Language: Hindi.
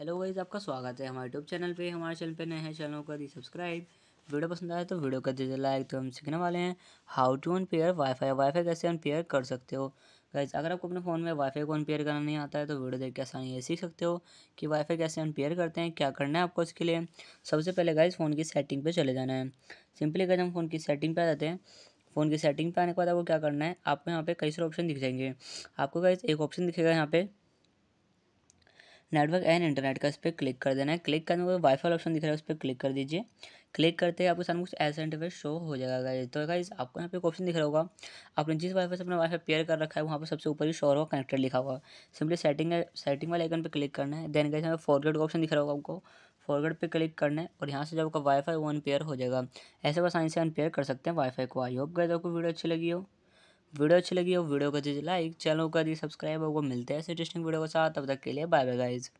हेलो गाइज आपका स्वागत है हमारे यूट्यूब चैनल पे हमारे चैनल पे नए हैं चैनल को दी सब्सक्राइब वीडियो पसंद आए तो वीडियो का दीजिए लाइक तो हम सीखने वाले हैं how to unpair wifi wifi कैसे अनपेयर पेयर कर सकते हो गाइज अगर आपको अपने फ़ोन में वाईफाई को अनपेयर पेयर करना नहीं आता है तो वीडियो देख के आसानी ये सीख सकते हो कि वाईफाई कैसे अनपेयर पेयर करते हैं क्या करना है आपको इसके लिए सबसे पहले गाइज फ़ोन की सेटिंग पर चले जाना है सिंपली गाइज हम फ़ोन की सेटिंग पर आ जाते हैं फ़ोन की सेटिंग पर आने के बाद आपको क्या करना है आपको यहाँ पे कई सारे ऑप्शन दिख जाएंगे आपको गाइज एक ऑप्शन दिखेगा यहाँ पे नेटवर्क एंड इंटरनेट का इस पर क्लिक कर देना है क्लिक करने के वाईफाई ऑप्शन दिख रहा है उस पर क्लिक कर दीजिए क्लिक करते ही आपके सामने कुछ ऐसा इंटरफेस शो हो जाएगा गाइज तो गाइज आपको यहाँ पे ऑप्शन दिख रहा होगा आपने जिस वाईफाई से अपना वाईफाई पेयर कर रखा है वहाँ पर सबसे ऊपर ही शोर होगा कनेक्टेड लिखा हुआ सिंपली सेटिंग है सेटिंग वाले आइकन पर क्लिक करना है देन गाइज हमें फॉरवर्ड का ऑप्शन दिख रहा होगा आपको फॉरवर्ड पर क्लिक करना है और यहाँ से जब आपका वाईफाई वो अनपेयर हो जाएगा ऐसे आसानी से अनपेयर कर सकते हैं वाईफाई को आई होप गए आपको वीडियो अच्छी लगी हो वीडियो अच्छी लगी हो वीडियो को दीजिए लाइक चैनल का दीजिए सब्सक्राइब होगा मिलते हैं ऐसे इंटरेस्टिंग वीडियो के साथ अब तक के लिए बाय बाय गाइज़